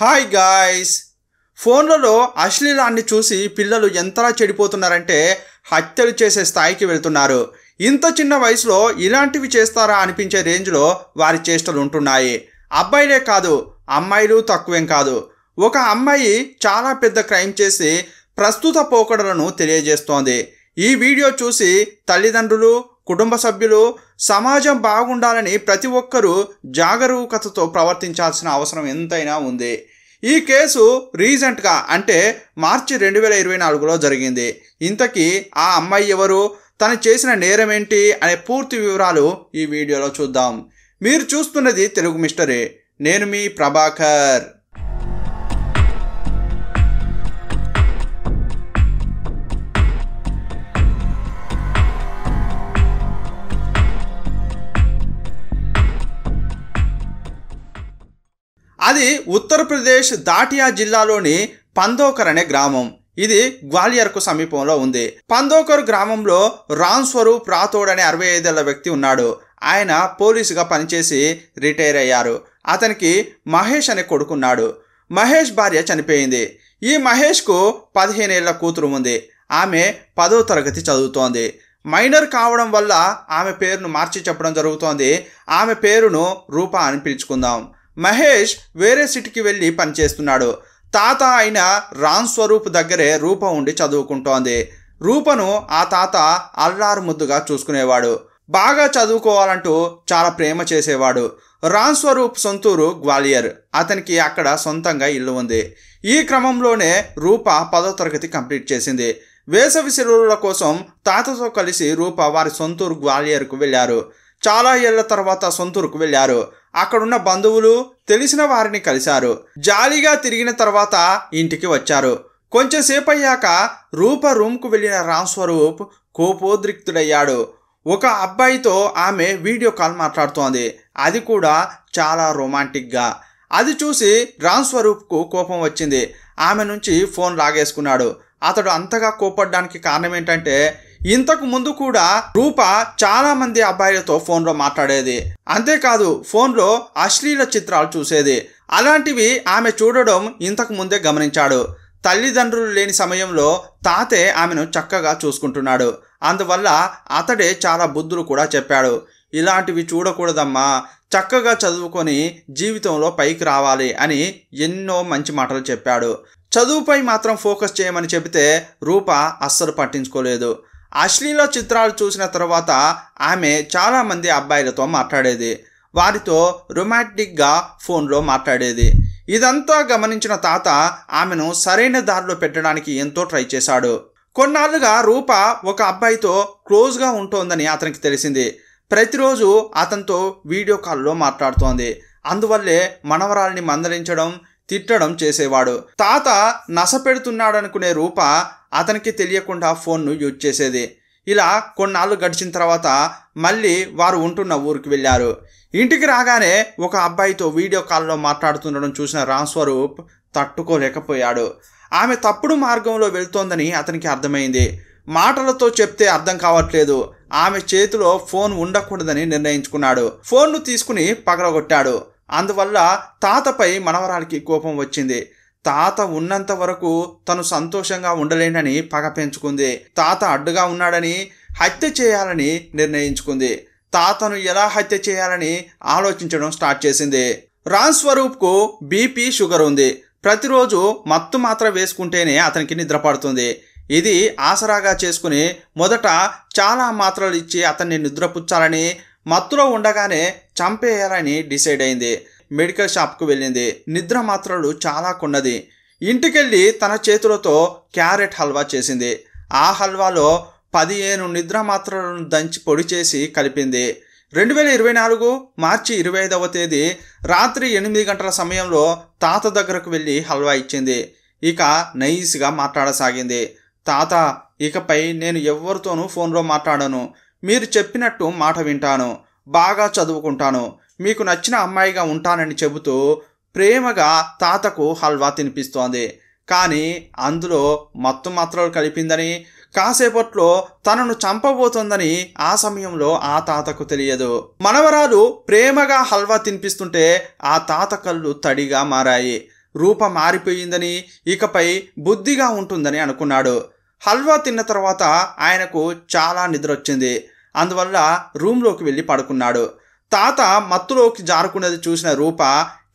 hi guys ఫోన్లలో అశ్లీలాన్ని చూసి పిల్లలు ఎంతలా చెడిపోతున్నారంటే హత్యలు చేసే స్థాయికి వెళ్తున్నారు ఇంత చిన్న వయసులో ఇలాంటివి చేస్తారా అనిపించే రేంజ్లో వారి చేష్టలు ఉంటున్నాయి అబ్బాయిలే కాదు అమ్మాయిలు తక్కువేం కాదు ఒక అమ్మాయి చాలా పెద్ద క్రైమ్ చేసి ప్రస్తుత పోకడలను తెలియజేస్తోంది ఈ వీడియో చూసి తల్లిదండ్రులు కుటుంబ సభ్యులు సమాజం బాగుండాలని ప్రతి ఒక్కరూ జాగరూకతతో ప్రవర్తించాల్సిన అవసరం ఎంతైనా ఉంది ఈ కేసు రీసెంట్గా అంటే మార్చి రెండు వేల ఇరవై నాలుగులో జరిగింది ఇంతకీ ఆ అమ్మాయి ఎవరు తను చేసిన నేరం ఏంటి అనే పూర్తి వివరాలు ఈ వీడియోలో చూద్దాం మీరు చూస్తున్నది తెలుగు మిస్టరీ నేను మీ ప్రభాకర్ అది ఉత్తరప్రదేశ్ దాటియా జిల్లాలోని పందోకర్ అనే గ్రామం ఇది గ్వాలియర్కు సమీపంలో ఉంది పందోకర్ గ్రామంలో రామ్ స్వరూప్ రాథోడ్ అనే అరవై ఐదేళ్ల వ్యక్తి ఉన్నాడు ఆయన పోలీసుగా పనిచేసి రిటైర్ అయ్యారు అతనికి మహేష్ అనే కొడుకున్నాడు మహేష్ భార్య చనిపోయింది ఈ మహేష్కు పదిహేనేళ్ల కూతురు ఉంది ఆమె పదో తరగతి చదువుతోంది మైనర్ కావడం వల్ల ఆమె పేరును మార్చి చెప్పడం జరుగుతోంది ఆమె పేరును రూపా అని పిలుచుకుందాం మహేష్ వేరే సిటీకి వెళ్ళి పనిచేస్తున్నాడు తాత అయిన రామ్ స్వరూప్ దగ్గరే రూప ఉండి చదువుకుంటోంది రూపను ఆ తాత అల్లారు ముద్దుగా చూసుకునేవాడు బాగా చదువుకోవాలంటూ చాలా ప్రేమ చేసేవాడు రామ్ స్వరూప్ సొంతూరు గ్వాలియర్ అతనికి అక్కడ సొంతంగా ఇల్లు ఉంది ఈ క్రమంలోనే రూప పదో తరగతి కంప్లీట్ చేసింది వేసవి సెలవుల కోసం తాతతో కలిసి రూప వారి సొంతూరు గ్వాలియర్కు వెళ్ళారు చాలా ఏళ్ల తర్వాత సొంతూరుకు వెళ్ళారు అక్కడున్న బంధువులు తెలిసిన వారిని కలిశారు జాలీగా తిరిగిన తర్వాత ఇంటికి వచ్చారు కొంచెంసేపు అయ్యాక రూప రూమ్కు వెళ్ళిన రామ్ స్వరూప్ కోపోద్రిక్తుడయ్యాడు ఒక అబ్బాయితో ఆమె వీడియో కాల్ మాట్లాడుతోంది అది కూడా చాలా రొమాంటిక్గా అది చూసి రామ్ స్వరూప్కు కోపం వచ్చింది ఆమె నుంచి ఫోన్ లాగేసుకున్నాడు అతడు అంతగా కోపడ్డానికి కారణం ఏంటంటే ఇంతకు ముందు కూడా రూప చాలా మంది అబ్బాయిలతో ఫోన్లో మాట్లాడేది అంతేకాదు ఫోన్లో అశ్లీల చిత్రాలు చూసేది అలాంటివి ఆమె చూడడం ఇంతకు ముందే గమనించాడు తల్లిదండ్రులు లేని సమయంలో తాతే ఆమెను చక్కగా చూసుకుంటున్నాడు అందువల్ల అతడే చాలా బుద్ధులు కూడా చెప్పాడు ఇలాంటివి చూడకూడదమ్మా చక్కగా చదువుకొని జీవితంలో పైకి రావాలి అని ఎన్నో మంచి మాటలు చెప్పాడు చదువుపై మాత్రం ఫోకస్ చేయమని చెబితే రూప అస్సలు పట్టించుకోలేదు అశ్లీల చిత్రాలు చూసిన తర్వాత ఆమె చాలామంది అబ్బాయిలతో మాట్లాడేది వారితో రొమాంటిక్గా ఫోన్లో మాట్లాడేది ఇదంతా గమనించిన తాత ఆమెను సరైన దారిలో పెట్టడానికి ఎంతో ట్రై చేశాడు కొన్నాళ్ళుగా రూప ఒక అబ్బాయితో క్లోజ్గా ఉంటోందని అతనికి తెలిసింది ప్రతిరోజు అతనితో వీడియో కాల్లో మాట్లాడుతోంది అందువల్లే మనవరాల్ని మందలించడం తిట్టడం చేసేవాడు తాత నసపెడుతున్నాడనుకునే రూప అతనికి తెలియకుండా ఫోన్ను యూజ్ చేసేది ఇలా కొన్నాళ్ళు గడిచిన తర్వాత మళ్ళీ వారు ఉంటున్న ఊరికి వెళ్ళారు ఇంటికి రాగానే ఒక అబ్బాయితో వీడియో కాల్లో మాట్లాడుతుండడం చూసిన రామ్స్వరూప్ తట్టుకోలేకపోయాడు ఆమె తప్పుడు మార్గంలో వెళ్తోందని అతనికి అర్థమైంది మాటలతో చెప్తే అర్థం కావట్లేదు ఆమె చేతిలో ఫోన్ ఉండకూడదని నిర్ణయించుకున్నాడు ఫోన్ను తీసుకుని పగలగొట్టాడు అందువల్ల తాతపై మనవరాలికి కోపం వచ్చింది తాత ఉన్నంత వరకు తను సంతోషంగా ఉండలేనని పగ పెంచుకుంది తాత అడ్డుగా ఉన్నాడని హత్య చేయాలని నిర్ణయించుకుంది తాతను ఎలా హత్య చేయాలని ఆలోచించడం స్టార్ట్ చేసింది రాజ్ కు బీపీ షుగర్ ఉంది ప్రతిరోజు మత్తు మాత్ర వేసుకుంటేనే అతనికి నిద్రపడుతుంది ఇది ఆసరాగా చేసుకుని మొదట చాలా మాత్రలు ఇచ్చి అతన్ని నిద్రపుచ్చాలని మత్తులో ఉండగానే చంపేయాలని డిసైడ్ అయింది మెడికల్ షాప్కు వెళ్ళింది నిద్ర మాత్రలు చాలా కొన్నది ఇంటికెళ్ళి తన చేతులతో క్యారెట్ హల్వా చేసింది ఆ హల్వాలో పదిహేను నిద్ర మాత్రలను దంచి పొడి చేసి కలిపింది రెండు వేల ఇరవై నాలుగు మార్చి ఇరవై ఐదవ తేదీ రాత్రి ఎనిమిది గంటల సమయంలో తాత దగ్గరకు వెళ్ళి హల్వా ఇచ్చింది ఇక నైస్గా మాట్లాడసాగింది తాత ఇకపై నేను ఎవరితోనూ ఫోన్లో మాట్లాడను మీరు చెప్పినట్టు మాట వింటాను బాగా చదువుకుంటాను మీకు నచ్చిన అమ్మాయిగా ఉంటానని చెబుతూ ప్రేమగా తాతకు హల్వా తినిపిస్తోంది కానీ అందులో మత్తు మాత్రలు కలిపిందని కాసేపట్లో తనను చంపబోతోందని ఆ సమయంలో ఆ తాతకు తెలియదు మనవరాలు ప్రేమగా హల్వా తినిపిస్తుంటే ఆ తాత కళ్ళు తడిగా మారాయి రూప మారిపోయిందని ఇకపై బుద్ధిగా ఉంటుందని అనుకున్నాడు హల్వా తిన్న తర్వాత ఆయనకు చాలా నిద్రొచ్చింది అందువల్ల రూమ్లోకి వెళ్ళి పడుకున్నాడు తాత మత్తులోకి జారుకున్నది చూసిన రూప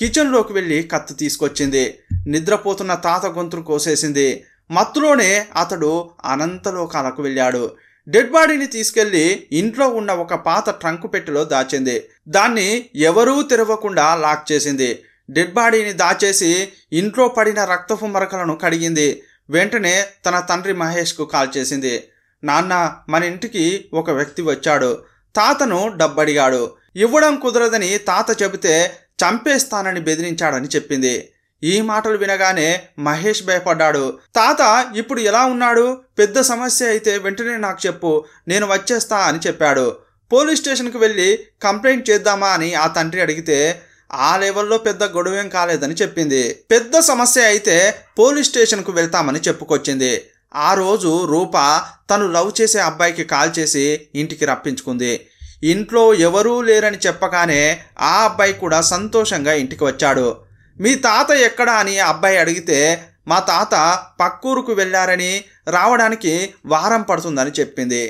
కిచెన్లోకి వెళ్ళి కత్తి తీసుకొచ్చింది నిద్రపోతున్న తాత గొంతును కోసేసింది మత్తులోనే అతడు అనంతలోకాలకు వెళ్ళాడు డెడ్ బాడీని తీసుకెళ్లి ఇంట్లో ఉన్న ఒక పాత ట్రంకు పెట్టెలో దాచింది దాన్ని ఎవరూ తెరవకుండా లాక్ చేసింది డెడ్ బాడీని దాచేసి ఇంట్లో పడిన రక్తపు మరకలను కడిగింది వెంటనే తన తండ్రి మహేష్కు కాల్ చేసింది నాన్న మన ఇంటికి ఒక వ్యక్తి వచ్చాడు తాతను డబ్బడిగాడు ఇవ్వడం కుదరదని తాత చెబితే చంపేస్తానని బెదిరించాడని చెప్పింది ఈ మాటలు వినగానే మహేష్ భయపడ్డాడు తాత ఇప్పుడు ఎలా ఉన్నాడు పెద్ద సమస్య అయితే వెంటనే నాకు చెప్పు నేను వచ్చేస్తా అని చెప్పాడు పోలీస్ స్టేషన్కి వెళ్ళి కంప్లైంట్ చేద్దామా అని ఆ తండ్రి అడిగితే ఆ లెవెల్లో పెద్ద గొడవేం కాలేదని చెప్పింది పెద్ద సమస్య అయితే పోలీస్ స్టేషన్కు వెళ్తామని చెప్పుకొచ్చింది ఆ రోజు రూప తను లవ్ చేసే అబ్బాయికి కాల్ చేసి ఇంటికి రప్పించుకుంది ఇంట్లో ఎవరూ లేరని చెప్పగానే ఆ అబ్బాయి కూడా సంతోషంగా ఇంటికి వచ్చాడు మీ తాత ఎక్కడా అని అబ్బాయి అడిగితే మా తాత పక్కూరుకు వెళ్ళారని రావడానికి వారం పడుతుందని చెప్పింది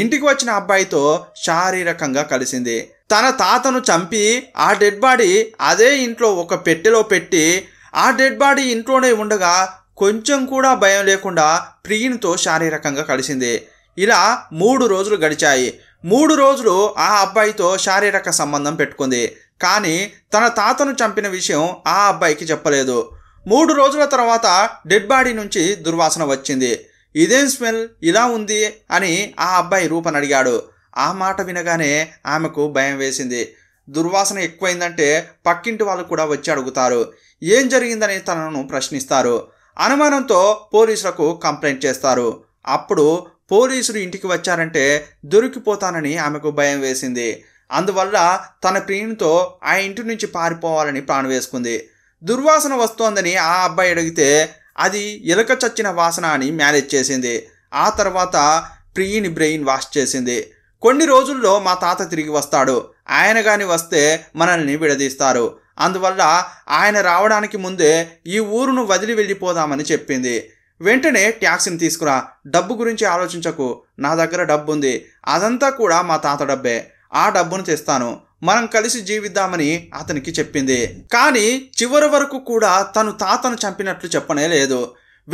ఇంటికి వచ్చిన అబ్బాయితో శారీరకంగా కలిసింది తన తాతను చంపి ఆ డెడ్ బాడీ అదే ఇంట్లో ఒక పెట్టెలో పెట్టి ఆ డెడ్ బాడీ ఇంట్లోనే ఉండగా కొంచెం కూడా భయం లేకుండా ప్రియునితో శారీరకంగా కలిసింది ఇలా మూడు రోజులు గడిచాయి మూడు రోజులు ఆ అబ్బాయితో శారీరక సంబంధం పెట్టుకుంది కానీ తన తాతను చంపిన విషయం ఆ అబ్బాయికి చెప్పలేదు మూడు రోజుల తర్వాత డెడ్ బాడీ నుంచి దుర్వాసన వచ్చింది ఇదేం స్మెల్ ఇలా ఉంది అని ఆ అబ్బాయి రూపని అడిగాడు ఆ మాట వినగానే ఆమెకు భయం వేసింది దుర్వాసన ఎక్కువైందంటే పక్కింటి వాళ్ళు కూడా వచ్చి అడుగుతారు ఏం జరిగిందని తనను ప్రశ్నిస్తారు అనుమానంతో పోలీసులకు కంప్లైంట్ చేస్తారు అప్పుడు పోలీసులు ఇంటికి వచ్చారంటే దొరికిపోతానని ఆమెకు భయం వేసింది అందువల్ల తన ప్రియునితో ఆ ఇంటి నుంచి పారిపోవాలని ప్రాణం వేసుకుంది దుర్వాసన వస్తోందని ఆ అబ్బాయి అడిగితే అది ఇలక చచ్చిన వాసన అని మేనేజ్ చేసింది ఆ తర్వాత ప్రియుని బ్రెయిన్ వాష్ చేసింది కొన్ని రోజుల్లో మా తాత తిరిగి వస్తాడు ఆయన కానీ వస్తే మనల్ని విడదీస్తారు అందువల్ల ఆయన రావడానికి ముందే ఈ ఊరును వదిలి వెళ్ళిపోదామని చెప్పింది వెంటనే ట్యాక్సీని తీసుకురా డబ్బు గురించి ఆలోచించకు నా దగ్గర డబ్బు ఉంది అదంతా కూడా మా తాత డబ్బే ఆ డబ్బును తెస్తాను మనం కలిసి జీవిద్దామని అతనికి చెప్పింది కానీ చివరి వరకు కూడా తను తాతను చంపినట్లు చెప్పనే లేదు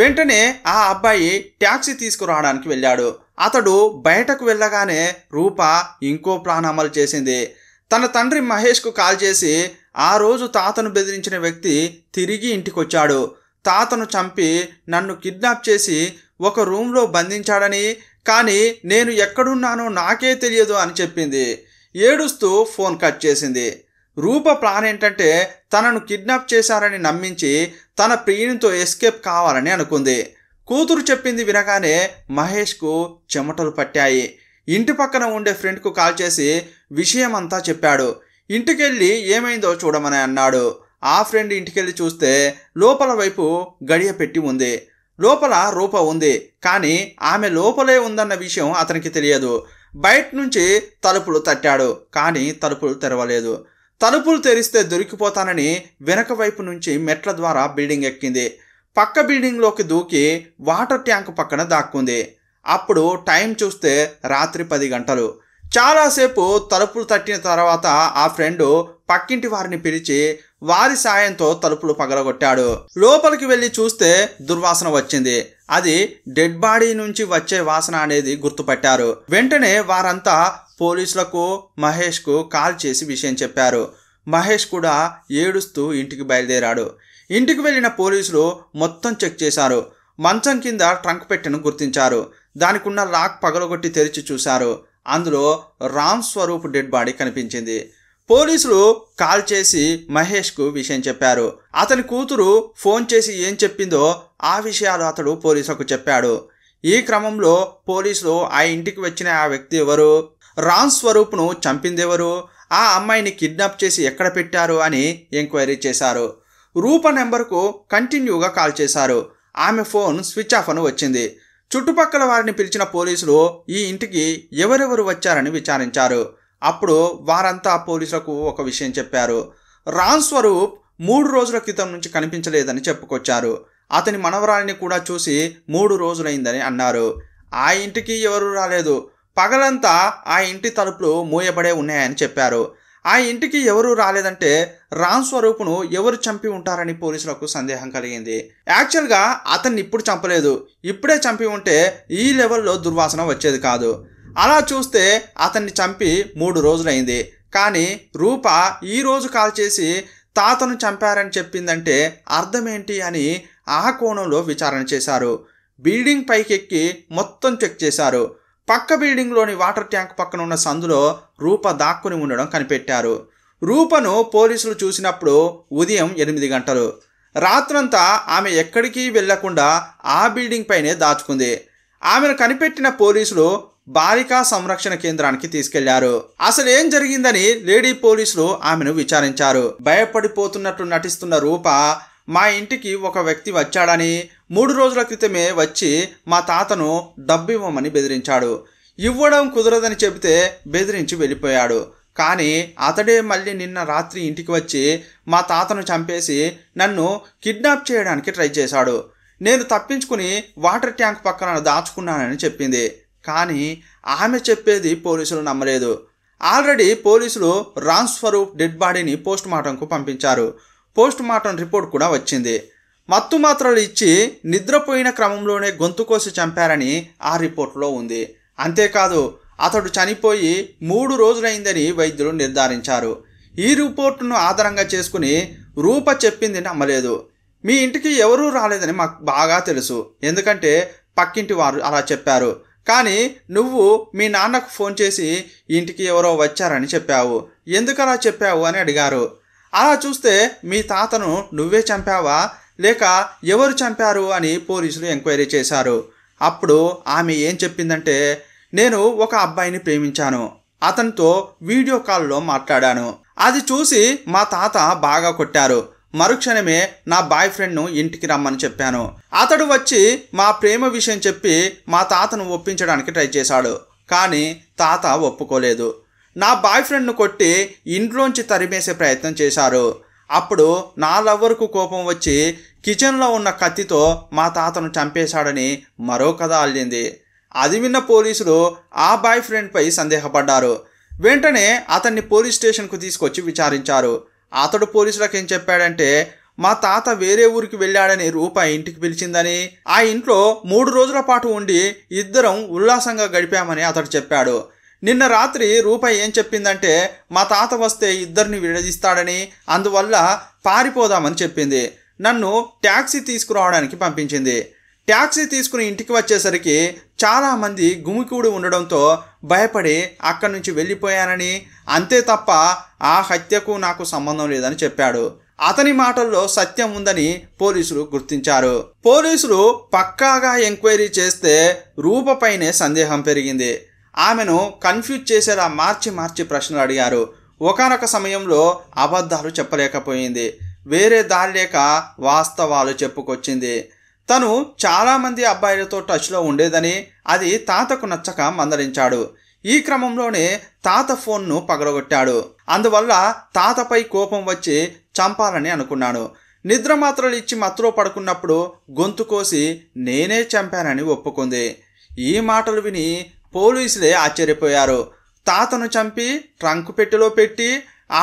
వెంటనే ఆ అబ్బాయి ట్యాక్సీ తీసుకురావడానికి వెళ్ళాడు అతడు బయటకు వెళ్ళగానే రూప ఇంకో ప్లాన్ అమలు చేసింది తన తండ్రి మహేష్కు కాల్ చేసి ఆ రోజు తాతను బెదిరించిన వ్యక్తి తిరిగి ఇంటికొచ్చాడు తాతను చంపి నన్ను కిడ్నాప్ చేసి ఒక రూమ్లో బంధించాడని కానీ నేను ఎక్కడున్నానో నాకే తెలియదు అని చెప్పింది ఏడుస్తూ ఫోన్ కట్ చేసింది రూప ప్లాన్ ఏంటంటే తనను కిడ్నాప్ చేశారని నమ్మించి తన ప్రియునితో ఎస్కేప్ కావాలని అనుకుంది కూతురు చెప్పింది వినగానే మహేష్కు చెమటలు పట్టాయి ఇంటి పక్కన ఉండే ఫ్రెండ్కు కాల్ చేసి విషయమంతా చెప్పాడు ఇంటికెళ్ళి ఏమైందో చూడమని అన్నాడు ఆ ఫ్రెండ్ ఇంటికెళ్ళి చూస్తే లోపల వైపు గడియ పెట్టి ఉంది లోపల రూప ఉంది కానీ ఆమె లోపలే ఉందన్న విషయం అతనికి తెలియదు బయట నుంచి తలుపులు తట్టాడు కానీ తలుపులు తెరవలేదు తలుపులు తెరిస్తే దొరికిపోతానని వెనక వైపు నుంచి మెట్ల ద్వారా బిల్డింగ్ ఎక్కింది పక్క బిల్డింగ్లోకి దూకి వాటర్ ట్యాంక్ పక్కన దాక్కుంది అప్పుడు టైం చూస్తే రాత్రి పది గంటలు చాలాసేపు తలుపులు తట్టిన తర్వాత ఆ ఫ్రెండ్ పక్కింటి వారిని పిలిచి వారి సాయంతో తలుపులు పగలగొట్టాడు లోపలికి వెళ్ళి చూస్తే దుర్వాసన వచ్చింది అది డెడ్ బాడీ నుంచి వచ్చే వాసన అనేది గుర్తుపట్టారు వెంటనే వారంతా పోలీసులకు మహేష్కు కాల్ చేసి విషయం చెప్పారు మహేష్ కూడా ఏడుస్తూ ఇంటికి బయలుదేరాడు ఇంటికి వెళ్ళిన పోలీసులు మొత్తం చెక్ చేశారు మంచం కింద ట్రంక్ పెట్టెను గుర్తించారు దానికున్న లాక్ పగలగొట్టి తెరిచి చూశారు అందులో రామ్ స్వరూప్ డెడ్ బాడీ కనిపించింది పోలీసులు కాల్ చేసి మహేష్కు విషయం చెప్పారు అతని కూతురు ఫోన్ చేసి ఏం చెప్పిందో ఆ విషయాలు అతడు పోలీసులకు చెప్పాడు ఈ క్రమంలో పోలీసులు ఆ ఇంటికి వచ్చిన ఆ వ్యక్తి ఎవరు రామ్ స్వరూప్ను చంపిందెవరు ఆ అమ్మాయిని కిడ్నాప్ చేసి ఎక్కడ పెట్టారు అని ఎంక్వైరీ చేశారు రూప నెంబర్కు కంటిన్యూగా కాల్ చేశారు ఆమె ఫోన్ స్విచ్ ఆఫ్ అని వచ్చింది చుట్టుపక్కల వారిని పిలిచిన పోలీసులు ఈ ఇంటికి ఎవరెవరు వచ్చారని విచారించారు అప్పుడు వారంతా పోలీసులకు ఒక విషయం చెప్పారు రామ్ స్వరూప్ మూడు రోజుల క్రితం నుంచి కనిపించలేదని చెప్పుకొచ్చారు అతని మనవరాలిని కూడా చూసి మూడు రోజులైందని అన్నారు ఆ ఇంటికి ఎవరు రాలేదు పగలంతా ఆ ఇంటి తలుపులు మూయబడే ఉన్నాయని చెప్పారు ఆ ఇంటికి ఎవరూ రాలేదంటే రామ్ స్వరూప్ను ఎవరు చంపి ఉంటారని పోలీసులకు సందేహం కలిగింది యాక్చువల్గా అతన్ని ఇప్పుడు చంపలేదు ఇప్పుడే చంపి ఉంటే ఈ లెవెల్లో దుర్వాసన వచ్చేది కాదు అలా చూస్తే అతన్ని చంపి మూడు రోజులైంది కానీ రూప ఈరోజు కాల్ చేసి తాతను చంపారని చెప్పిందంటే అర్థమేంటి అని ఆ కోణంలో విచారణ చేశారు బిల్డింగ్ పైకెక్కి మొత్తం చెక్ చేశారు పక్క బిల్డింగ్లోని వాటర్ ట్యాంక్ పక్కన ఉన్న సందులో రూప దాక్కుని ఉండడం కనిపెట్టారు రూపను పోలీసులు చూసినప్పుడు ఉదయం ఎనిమిది గంటలు రాత్రంతా ఆమె ఎక్కడికి వెళ్లకుండా ఆ బిల్డింగ్ పైనే దాచుకుంది ఆమెను కనిపెట్టిన పోలీసులు బాలికా సంరక్షణ కేంద్రానికి తీసుకెళ్లారు అసలు ఏం జరిగిందని లేడీ పోలీసులు ఆమెను విచారించారు భయపడిపోతున్నట్టు నటిస్తున్న రూప మా ఇంటికి ఒక వ్యక్తి వచ్చాడని మూడు రోజుల క్రితమే వచ్చి మా తాతను డబ్బు ఇవ్వమని బెదిరించాడు ఇవ్వడం కుదరదని చెబితే బెదిరించి వెళ్ళిపోయాడు కానీ అతడే మళ్ళీ నిన్న రాత్రి ఇంటికి వచ్చి మా తాతను చంపేసి నన్ను కిడ్నాప్ చేయడానికి ట్రై చేశాడు నేను తప్పించుకుని వాటర్ ట్యాంక్ పక్కన దాచుకున్నానని చెప్పింది కానీ ఆమె చెప్పేది పోలీసులు నమ్మలేదు ఆల్రెడీ పోలీసులు రామ్ స్వరూప్ డెడ్ బాడీని పోస్ట్ మార్టంకు పంపించారు పోస్ట్ మార్టం రిపోర్ట్ కూడా వచ్చింది మత్తు మాత్రలు ఇచ్చి నిద్రపోయిన క్రమంలోనే గొంతు కోసి చంపారని ఆ రిపోర్టులో ఉంది అంతేకాదు అతడు చనిపోయి మూడు రోజులైందని వైద్యులు నిర్ధారించారు ఈ రిపోర్టును ఆధారంగా చేసుకుని రూప చెప్పింది నమ్మలేదు మీ ఇంటికి ఎవరూ రాలేదని మాకు బాగా తెలుసు ఎందుకంటే పక్కింటి వారు అలా చెప్పారు కానీ నువ్వు మీ నాన్నకు ఫోన్ చేసి ఇంటికి ఎవరో వచ్చారని చెప్పావు ఎందుకలా చెప్పావు అని అడిగారు అలా చూస్తే మీ తాతను నువ్వే చంపావా లేక ఎవరు చంపారు అని పోలీసులు ఎంక్వైరీ చేశారు అప్పుడు ఆమె ఏం చెప్పిందంటే నేను ఒక అబ్బాయిని ప్రేమించాను అతనితో వీడియో కాల్లో మాట్లాడాను అది చూసి మా తాత బాగా కొట్టారు మరుక్షణమే నా బాయ్ ఫ్రెండ్ను ఇంటికి రమ్మని చెప్పాను అతడు వచ్చి మా ప్రేమ విషయం చెప్పి మా తాతను ఒప్పించడానికి ట్రై చేశాడు కానీ తాత ఒప్పుకోలేదు నా బాయ్ ఫ్రెండ్ను కొట్టి ఇంట్లోంచి తరిమేసే ప్రయత్నం చేశారు అప్పుడు నా కోపం వచ్చి కిచెన్లో ఉన్న కత్తితో మా తాతను చంపేశాడని మరో కథ అల్లింది అది విన్న పోలీసులు ఆ బాయ్ ఫ్రెండ్పై సందేహపడ్డారు వెంటనే అతన్ని పోలీస్ స్టేషన్కు తీసుకొచ్చి విచారించారు అతడు పోలీసులకు ఏం చెప్పాడంటే మా తాత వేరే ఊరికి వెళ్ళాడని రూప ఇంటికి పిలిచిందని ఆ ఇంట్లో మూడు రోజుల పాటు ఉండి ఇద్దరం ఉల్లాసంగా గడిపామని అతడు చెప్పాడు నిన్న రాత్రి రూపాయి ఏం చెప్పిందంటే మా తాత వస్తే ఇద్దరిని విడదీస్తాడని అందువల్ల పారిపోదామని చెప్పింది నన్ను ట్యాక్సీ తీసుకురావడానికి పంపించింది ట్యాక్సీ తీసుకుని ఇంటికి వచ్చేసరికి చాలామంది గుమికూడి ఉండడంతో భయపడి అక్కడి నుంచి వెళ్ళిపోయానని అంతే తప్ప ఆ హత్యకు నాకు సంబంధం లేదని చెప్పాడు అతని మాటల్లో సత్యం ఉందని పోలీసులు గుర్తించారు పోలీసులు పక్కాగా ఎంక్వైరీ చేస్తే రూపపైనే సందేహం పెరిగింది ఆమెను కన్ఫ్యూజ్ చేసేలా మార్చి మార్చి ప్రశ్నలు అడిగారు ఒకనొక సమయంలో అబద్ధాలు చెప్పలేకపోయింది వేరే దారి లేక వాస్తవాలు చెప్పుకొచ్చింది తను చాలామంది అబ్బాయిలతో టచ్లో ఉండేదని అది తాతకు నచ్చక మందలించాడు ఈ క్రమంలోనే తాత ఫోన్ను పగలగొట్టాడు అందువల్ల తాతపై కోపం వచ్చి చంపాలని అనుకున్నాను నిద్ర మాత్రలు ఇచ్చి మత్తులో పడుకున్నప్పుడు గొంతు కోసి నేనే చంపానని ఒప్పుకుంది ఈ మాటలు విని పోలీసులే ఆశ్చర్యపోయారు తాతను చంపి ట్రంక్ పెట్టెలో పెట్టి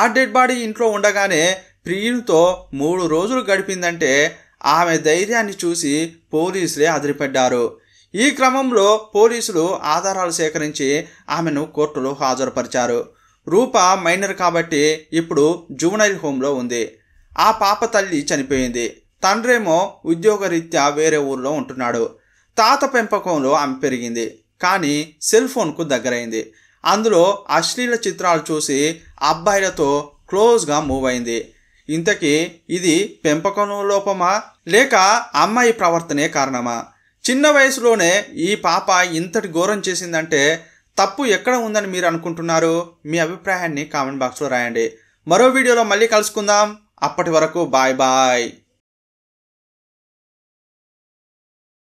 ఆ డెడ్ బాడీ ఇంట్లో ఉండగానే ప్రియునితో మూడు రోజులు గడిపిందంటే ఆమె ధైర్యాన్ని చూసి పోలీసులే అదిరిపడ్డారు ఈ క్రమంలో పోలీసులు ఆధారాలు సేకరించి ఆమెను కోర్టులో హాజరుపరిచారు రూప మైనర్ కాబట్టి ఇప్పుడు జూనైల్ హోంలో ఉంది ఆ పాప తల్లి చనిపోయింది తండ్రేమో ఉద్యోగరీత్యా వేరే ఊర్లో ఉంటున్నాడు తాత పెంపకంలో ఆమె పెరిగింది కానీ సెల్ ఫోన్కు దగ్గరైంది అందులో అశ్లీల చిత్రాలు చూసి అబ్బాయిలతో క్లోజ్గా మూవ్ అయింది ఇంతకీ ఇది పెంపకం లోపమా లేక అమ్మాయి ప్రవర్తనే కారణమా చిన్న వయసులోనే ఈ పాప ఇంతటి ఘోరం చేసిందంటే తప్పు ఎక్కడ ఉందని మీరు అనుకుంటున్నారు మీ అభిప్రాయాన్ని కామెంట్ బాక్స్లో రాయండి మరో వీడియోలో మళ్ళీ కలుసుకుందాం అప్పటి వరకు బాయ్ బాయ్